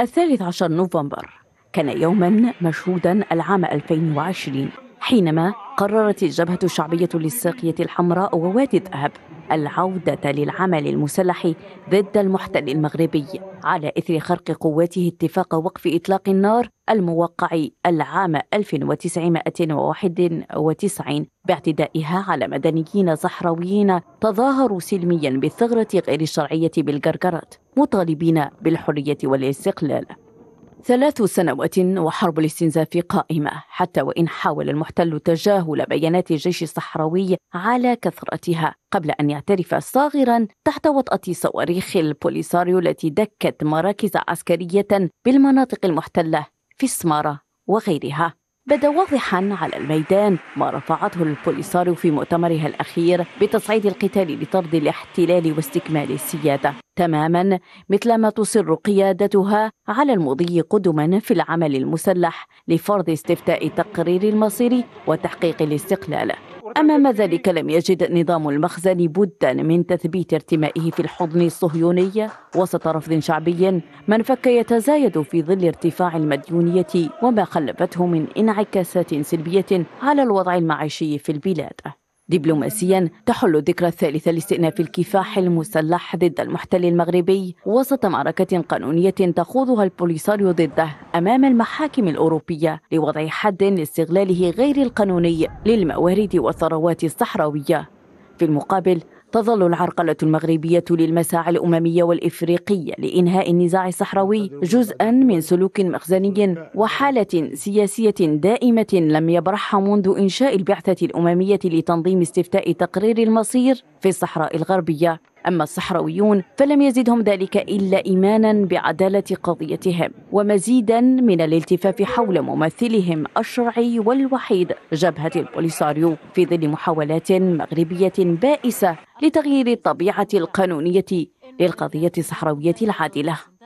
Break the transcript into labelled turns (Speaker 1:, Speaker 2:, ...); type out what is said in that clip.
Speaker 1: الثالث عشر نوفمبر كان يوما مشهودا العام 2020 حينما قررت الجبهة الشعبية للساقية الحمراء ووادي الذهب العودة للعمل المسلح ضد المحتل المغربي على إثر خرق قواته اتفاق وقف إطلاق النار الموقع العام 1991 باعتدائها على مدنيين صحراويين تظاهروا سلميا بالثغرة غير الشرعية بالجرجرات مطالبين بالحرية والاستقلال ثلاث سنوات وحرب الاستنزاف قائمة حتى وإن حاول المحتل تجاهل بيانات الجيش الصحراوي على كثرتها قبل أن يعترف صاغرا تحت وطأة صواريخ البوليساريو التي دكت مراكز عسكرية بالمناطق المحتلة في السمارة وغيرها بدا واضحا على الميدان ما رفعته البوليساريو في مؤتمرها الأخير بتصعيد القتال لطرد الاحتلال واستكمال السيادة تماما مثلما تصر قيادتها على المضي قدما في العمل المسلح لفرض استفتاء تقرير المصير وتحقيق الاستقلال أمام ذلك لم يجد نظام المخزن بدا من تثبيت ارتمائه في الحضن الصهيوني وسط رفض شعبي منفك يتزايد في ظل ارتفاع المديونية وما خلفته من انعكاسات سلبية على الوضع المعيشي في البلاد دبلوماسيا تحل الذكرى الثالثة لاستئناف الكفاح المسلح ضد المحتل المغربي وسط معركة قانونية تخوضها البوليساريو ضده أمام المحاكم الأوروبية لوضع حد لاستغلاله غير القانوني للموارد والثروات الصحراوية في المقابل تظل العرقلة المغربية للمساعي الأممية والإفريقية لإنهاء النزاع الصحراوي جزءا من سلوك مخزني وحالة سياسية دائمة لم يبرحها منذ إنشاء البعثة الأممية لتنظيم استفتاء تقرير المصير في الصحراء الغربية أما الصحراويون فلم يزدهم ذلك إلا إيمانا بعدالة قضيتهم ومزيدا من الالتفاف حول ممثلهم الشرعي والوحيد جبهة البوليساريو في ظل محاولات مغربية بائسة لتغيير الطبيعة القانونية للقضية الصحراوية العادلة